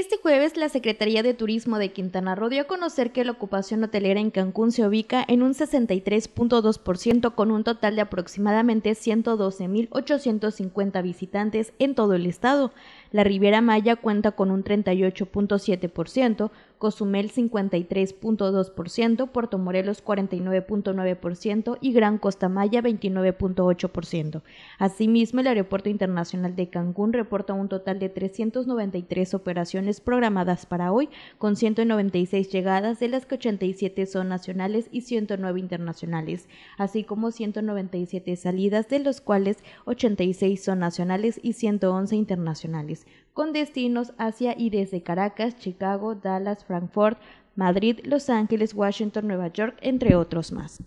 Este jueves, la Secretaría de Turismo de Quintana Roo dio a conocer que la ocupación hotelera en Cancún se ubica en un 63.2% con un total de aproximadamente 112.850 visitantes en todo el estado. La Riviera Maya cuenta con un 38.7%, Cozumel 53.2%, Puerto Morelos 49.9% y Gran Costa Maya 29.8%. Asimismo, el Aeropuerto Internacional de Cancún reporta un total de 393 operaciones programadas para hoy, con 196 llegadas, de las que 87 son nacionales y 109 internacionales, así como 197 salidas, de las cuales 86 son nacionales y 111 internacionales, con destinos hacia y desde Caracas, Chicago, Dallas, Frankfurt, Madrid, Los Ángeles, Washington, Nueva York, entre otros más.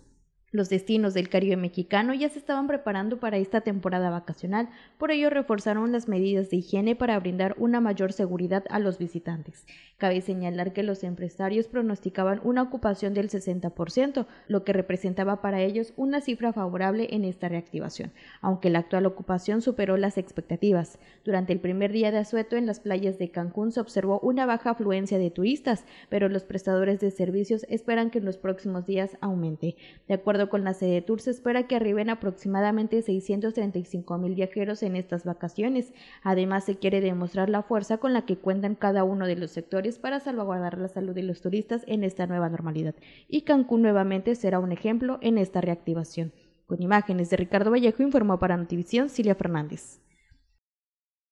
Los destinos del Caribe mexicano ya se estaban preparando para esta temporada vacacional, por ello reforzaron las medidas de higiene para brindar una mayor seguridad a los visitantes. Cabe señalar que los empresarios pronosticaban una ocupación del 60%, lo que representaba para ellos una cifra favorable en esta reactivación, aunque la actual ocupación superó las expectativas. Durante el primer día de asueto en las playas de Cancún se observó una baja afluencia de turistas, pero los prestadores de servicios esperan que en los próximos días aumente. De acuerdo con la sede tours, se espera que arriben aproximadamente 635 mil viajeros en estas vacaciones. Además, se quiere demostrar la fuerza con la que cuentan cada uno de los sectores para salvaguardar la salud de los turistas en esta nueva normalidad. Y Cancún nuevamente será un ejemplo en esta reactivación. Con imágenes de Ricardo Vallejo informó para Notivisión Silvia Fernández.